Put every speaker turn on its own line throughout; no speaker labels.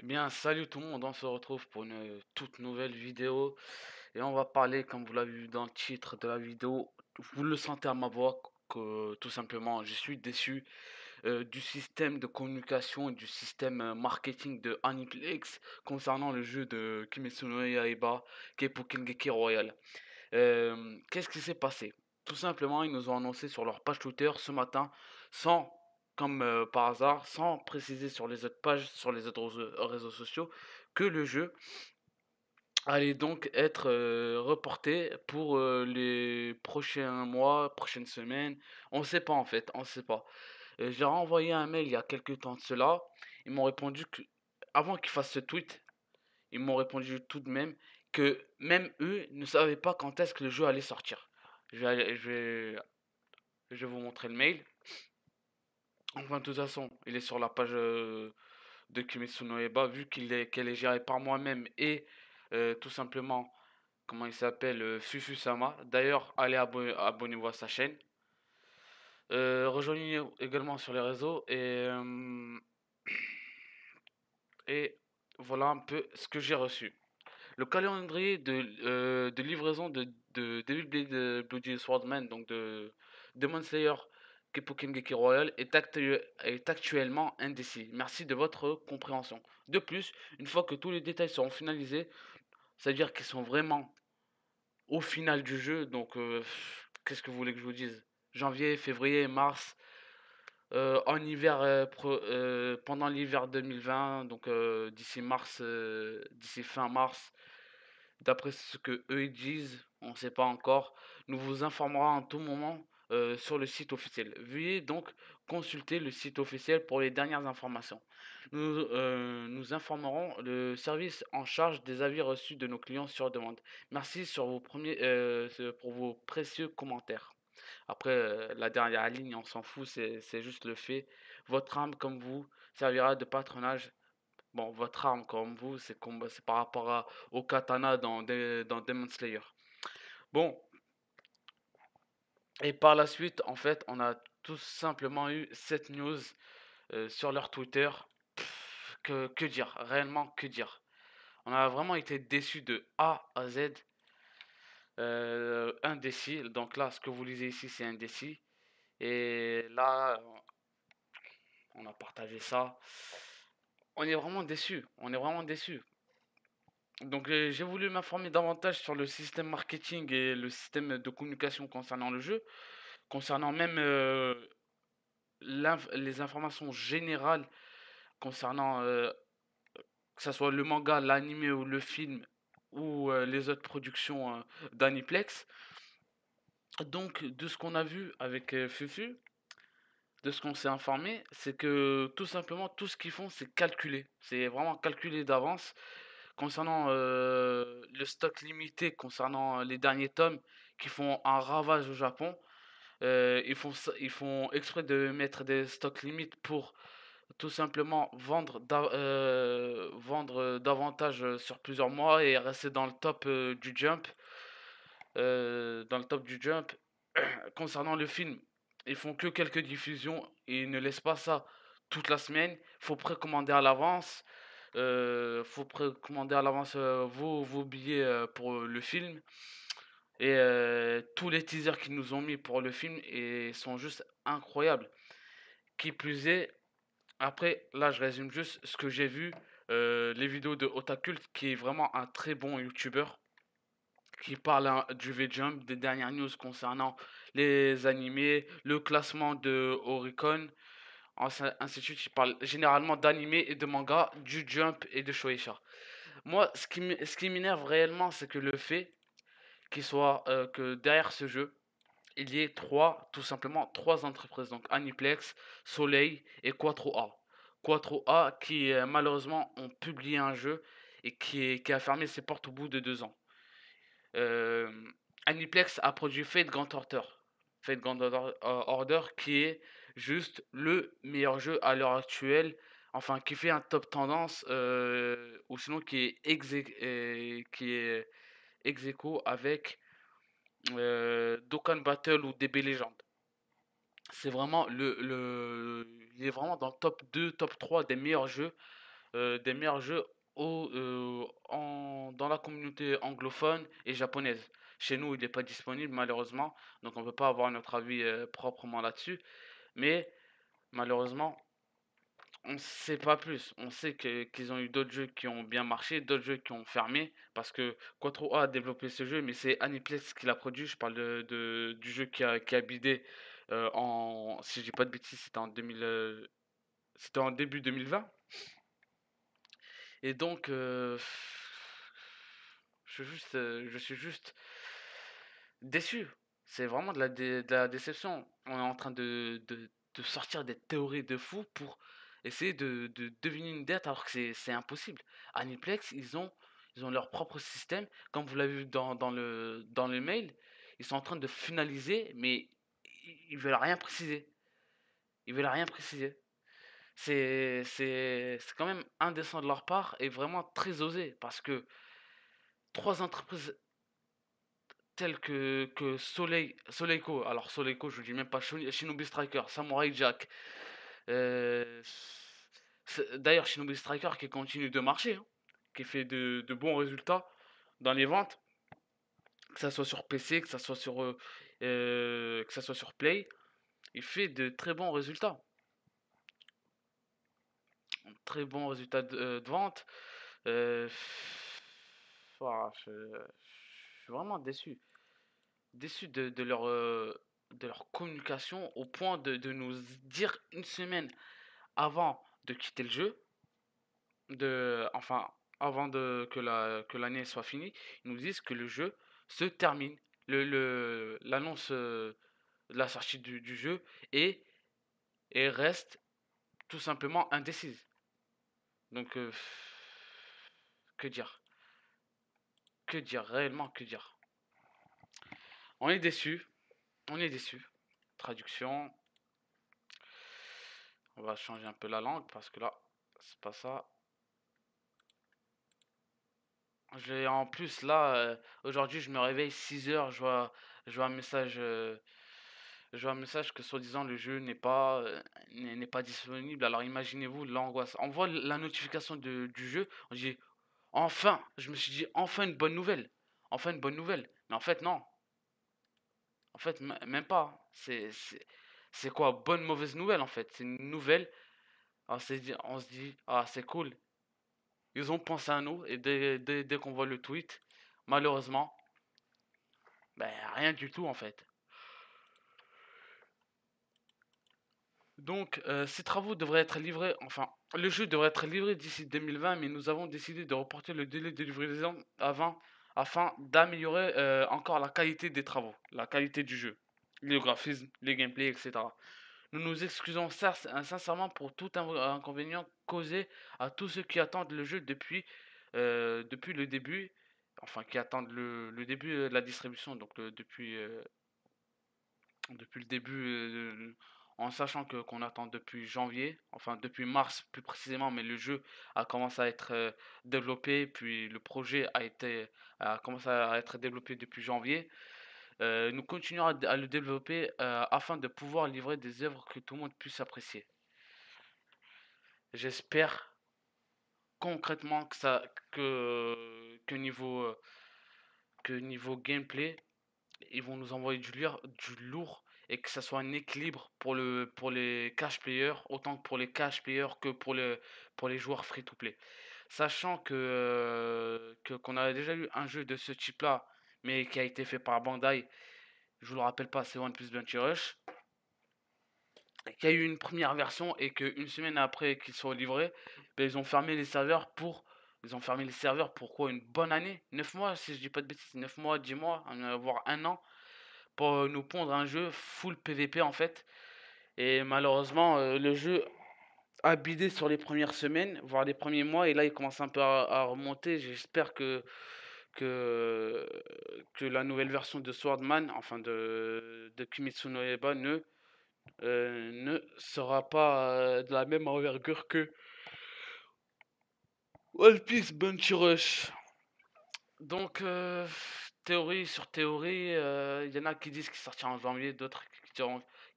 Eh bien, salut tout le monde, on se retrouve pour une euh, toute nouvelle vidéo et on va parler, comme vous l'avez vu dans le titre de la vidéo, vous le sentez à ma voix que tout simplement je suis déçu euh, du système de communication et du système euh, marketing de Aniplex concernant le jeu de Kimetsu no Yaiba qui est pour Royal. Qu'est-ce qui s'est passé Tout simplement, ils nous ont annoncé sur leur page Twitter ce matin sans comme par hasard, sans préciser sur les autres pages, sur les autres réseaux sociaux, que le jeu allait donc être reporté pour les prochains mois, prochaines semaines. On sait pas en fait, on sait pas. J'ai renvoyé un mail il y a quelques temps de cela. Ils m'ont répondu que, avant qu'ils fassent ce tweet, ils m'ont répondu tout de même que même eux ne savaient pas quand est-ce que le jeu allait sortir. je je vais vous montrer le mail. Enfin, de toute façon, il est sur la page euh, de Kimetsu no vu qu'il est, qu'elle est gérée par moi-même et euh, tout simplement, comment il s'appelle, euh, Sama. D'ailleurs, allez abonner abonnez-vous à sa chaîne. Euh, rejoignez également sur les réseaux et, et voilà un peu ce que j'ai reçu. Le calendrier de, livraison de, de Devil Blade Bloody Swordman, donc de Demon Slayer Pokémon Geki Royal est, actuellement indécis. Merci de votre compréhension. De plus, une fois que tous les détails seront finalisés, c'est-à-dire qu'ils sont vraiment au final du jeu, donc euh, qu'est-ce que vous voulez que je vous dise Janvier, février, mars, euh, en hiver, euh, pendant l'hiver 2020, donc d'ici mars, d'ici fin mars, d'après ce que eux disent, on ne sait pas encore, nous vous informerons en tout moment euh, sur le site officiel. Veuillez donc consulter le site officiel pour les dernières informations. Nous, euh, nous informerons le service en charge des avis reçus de nos clients sur demande. Merci sur vos premiers, euh, pour vos précieux commentaires. Après, la dernière ligne, on s'en fout, c'est juste le fait. Votre arme comme vous servira de patronage bon, votre arme comme vous, c'est par rapport à, au katana dans, dans Demon Slayer. Bon, et par la suite, en fait, on a tout simplement eu cette news sur leur Twitter. que, dire Réellement, que dire On a vraiment été déçus de A à Z. indécis. Donc là, ce que vous lisez ici, c'est indécis. Et là, on a partagé ça. On est vraiment déçu. On est vraiment déçu. Donc euh, j'ai voulu m'informer davantage sur le système marketing et le système de communication concernant le jeu, concernant même euh, les informations générales concernant euh, que ce soit le manga, l'anime ou le film ou les autres productions d'Aniplex. Donc de ce qu'on a vu avec Fufu, de ce qu'on s'est informé, c'est que tout simplement tout ce qu'ils font c'est calculer. c'est vraiment calculer d'avance concernant euh, le stock limité, concernant euh, les derniers tomes qui font un ravage au Japon. Euh, ils, font, ils font exprès de mettre des stocks limites pour tout simplement vendre, vendre davantage sur plusieurs mois et rester dans le top du jump. dans le top du jump. concernant le film, ils font que quelques diffusions et ils ne laissent pas ça toute la semaine. Il faut précommander à l'avance. Euh, faut précommander à l'avance euh, vos, billets euh, pour le film. Et tous les teasers qu'ils nous ont mis pour le film et sont juste incroyables. Qui plus est, après, là je résume juste ce que j'ai vu, les vidéos de Otakult, qui est vraiment un très bon youtubeur, qui parle hein, du V-Jump, des dernières news concernant les animés, le classement de Oricon, ainsi institut suite. parle généralement d'anime et de manga, du Jump et de Shueisha. Moi, ce qui ce m'énerve réellement, c'est que le fait qu'il soit euh, que derrière ce jeu, il y ait trois, tout simplement trois entreprises, donc Aniplex, Soleil et Quattro A. Quattro A qui euh, malheureusement ont publié un jeu et qui, a fermé ses portes au bout de deux ans. Euh, Aniplex a produit Fate Grand Order, Fate Grand Order, qui est juste le meilleur jeu à l'heure actuelle, enfin qui fait un top tendance, euh, ou sinon qui est ex, euh, qui est avec euh, Dokkan Battle ou DB Legend. C'est vraiment le, le, Il est vraiment dans le top 2, top 3 des meilleurs jeux, des meilleurs jeux au, dans la communauté anglophone et japonaise. Chez nous, il n'est pas disponible malheureusement, donc on ne peut pas avoir notre avis proprement là-dessus. Mais malheureusement, on ne sait pas plus. On sait qu'ils ont eu d'autres jeux qui ont bien marché, d'autres jeux qui ont fermé. Parce que Quattro a a développé ce jeu, mais c'est Aniplex qui l'a produit. Je parle de, du jeu qui a, qui bidé euh, en. Si je dis pas de bêtises, c'était en, 2000, euh, c'était en début 2020. Et donc. Euh, je, suis juste, je suis juste déçu c'est vraiment de la, de la, déception. On est en train de, de, de, sortir des théories de fou pour essayer de, deviner une dette alors que c'est impossible. Aniplex, ils ont, ils ont leur propre système. Comme vous l'avez vu dans, dans, le, dans le mail, ils sont en train de finaliser, mais ils ne veulent rien préciser. Ils veulent rien préciser. C'est quand même indécent de leur part et vraiment très osé parce que trois entreprises tel que, que Soleil, Soleiko, alors Soleiko, je ne dis même pas Shinobi Striker, Samurai Jack. Euh, d'ailleurs, Shinobi Striker qui continue de marcher, hein, qui fait de, de, bons résultats dans les ventes, que ça soit sur PC, que ce soit sur, euh, euh, que ça soit sur Play, il fait de très bons résultats. Très bons résultats de, euh, vente. Ah, je, vraiment déçu. Déçu de, leur, euh, de leur communication au point de, nous dire une semaine avant de quitter le jeu, de, enfin, avant de, que la, que l'année soit finie, ils nous disent que le jeu se termine. le, le euh, de la sortie du, jeu et, et reste tout simplement indécise. Donc, euh, que dire dire, réellement que dire. On est déçu, on est déçu. Traduction. On va changer un peu la langue parce que là, c'est pas ça. j'ai en plus, là, euh, aujourd'hui, je me réveille 6 heures, je vois, je vois un message. Euh, je vois un message que soi-disant le jeu n'est pas, euh, n'est pas disponible. Alors imaginez-vous l'angoisse. On voit la notification de, du jeu, on dit Enfin, je me suis dit, enfin une bonne nouvelle. Enfin une bonne nouvelle. Mais en fait, non. En fait, même pas. C'est, quoi Bonne, mauvaise nouvelle, en fait. C'est une nouvelle. On, se dit, ah, c'est cool. Ils ont pensé à nous. Et dès, dès, dès qu'on voit le tweet, malheureusement, ben, rien du tout, en fait. Donc, euh, ces travaux devraient être livrés, enfin, le jeu devrait être livré d'ici 2020, mais nous avons décidé de reporter le délai de livraison avant, afin d'améliorer euh, encore la qualité des travaux, la qualité du jeu, le graphismes, les gameplays, etc. Nous nous excusons sincèrement pour tout inconvénient causé à tous ceux qui attendent le jeu depuis, euh, depuis le début, enfin, qui attendent le, début de la distribution, donc depuis, depuis le début en sachant que qu'on attend depuis janvier, enfin depuis mars plus précisément, mais le jeu a commencé à être euh, développé, puis le projet a été a commencé à être développé depuis janvier. Euh, nous continuons à, le développer euh, afin de pouvoir livrer des œuvres que tout le monde puisse apprécier. J'espère concrètement que ça que, que niveau que niveau gameplay ils vont nous envoyer du, du lourd et que ça soit un équilibre pour, le, pour les cash players, autant que pour les cash players que pour, le, pour les joueurs free-to-play. Sachant euh, que, qu'on a déjà eu un jeu de ce type-là, mais qui a été fait par Bandai, je vous le rappelle pas, c'est One Plus Rush, qui a eu une première version et qu'une semaine après qu'ils soient livrés, ben, ils ont fermé les serveurs pour... Ils ont fermé les serveurs pour quoi Une bonne année 9 mois, si je dis pas de bêtises. 9 mois, 10 mois, voire un an pour euh, nous pondre un jeu full PVP en fait. Et malheureusement, euh, le jeu a bidé sur les premières semaines, voire les premiers mois, et là il commence un peu à, remonter. J'espère que, que, que la nouvelle version de Swordman, enfin de, de Kimitsu no ne, euh, ne sera pas de la même envergure que One Piece Bunchy Rush. Donc, théorie sur théorie. Euh, il y en a qui disent qu'il sortira en janvier, d'autres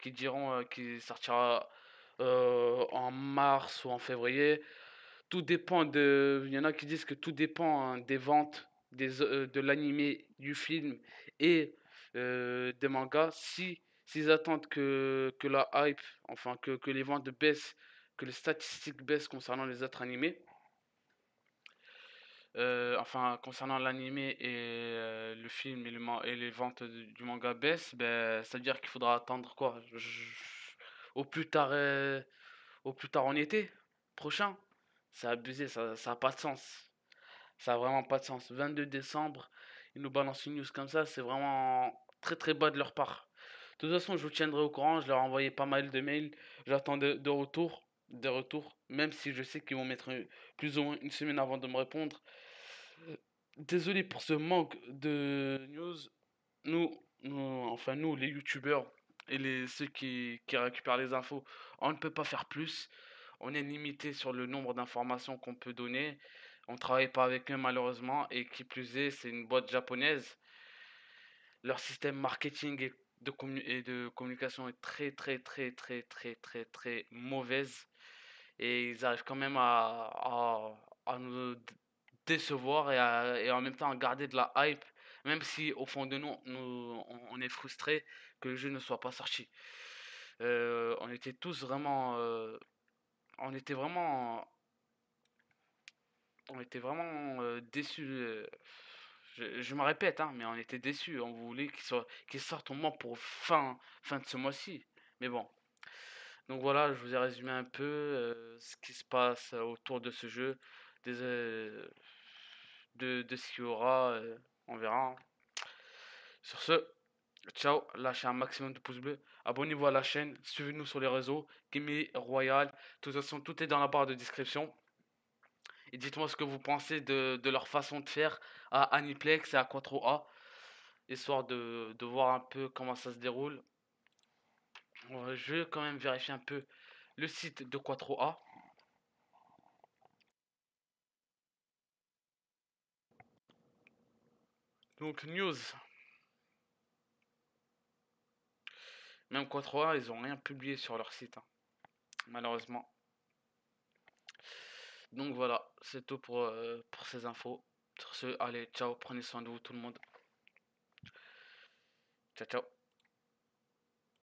qui diront, euh, qu'il sortira euh, en mars ou en février. Tout dépend de. Il y en a qui disent que tout dépend hein, des ventes, de l'animé, du film et des mangas. Si s'ils attendent que, la hype, enfin que, que les ventes baissent, que les statistiques baissent concernant les autres animés, euh, enfin, concernant l'anime et euh, le film et, les ventes du, manga baissent, ben, ça veut dire qu'il faudra attendre quoi Au plus tard, euh, au plus tard en été prochain. C'est abusé, ça, ça a pas de sens. Ça a vraiment pas de sens. 22 décembre, ils nous balancent une news comme ça, c'est vraiment très très bas de leur part. De toute façon, je vous tiendrai au courant, je leur ai envoyé pas mal de mails, j'attends de retour des retours, même si je sais qu'ils vont mettre plus ou moins une semaine avant de me répondre. Désolé pour ce manque de news. Nous, enfin nous, les youtubeurs et les, ceux qui, récupèrent les infos, on ne peut pas faire plus. On est limité sur le nombre d'informations qu'on peut donner. On ne travaille pas avec eux malheureusement. Et qui plus est, c'est une boîte japonaise. Leur système marketing et de, et de communication est très, très, très, très, très, très, très mauvaise et ils arrivent quand même à, à, nous décevoir et, à, et, en même temps à garder de la hype, même si au fond de nous, nous on est frustré que le jeu ne soit pas sorti. Euh, on était tous vraiment. Euh, on était vraiment. On était vraiment euh, déçus. Je, je, me répète, hein, mais on était déçus. On voulait qu'il soit, sorte au moins pour fin, fin de ce mois-ci. Mais bon, donc voilà, je vous ai résumé un peu euh, ce qui se passe euh, autour de ce jeu, euh, de, ce qu'il y aura, on verra. Sur ce, ciao, lâchez un maximum de pouces bleus, abonnez-vous à la chaîne, suivez-nous sur les réseaux, Gimme Royal, de toute façon tout est dans la barre de description. Et dites-moi ce que vous pensez de, leur façon de faire à Aniplex et à 4A, histoire de, de voir un peu comment ça se déroule je vais quand même vérifier un peu le site de Quattro-A. Donc, news. Même Quattro-A, ils n'ont rien publié sur leur site. Hein, malheureusement. Donc voilà, c'est tout pour, euh, pour ces infos. Sur ce, allez, ciao, prenez soin de vous tout le monde. Ciao, ciao.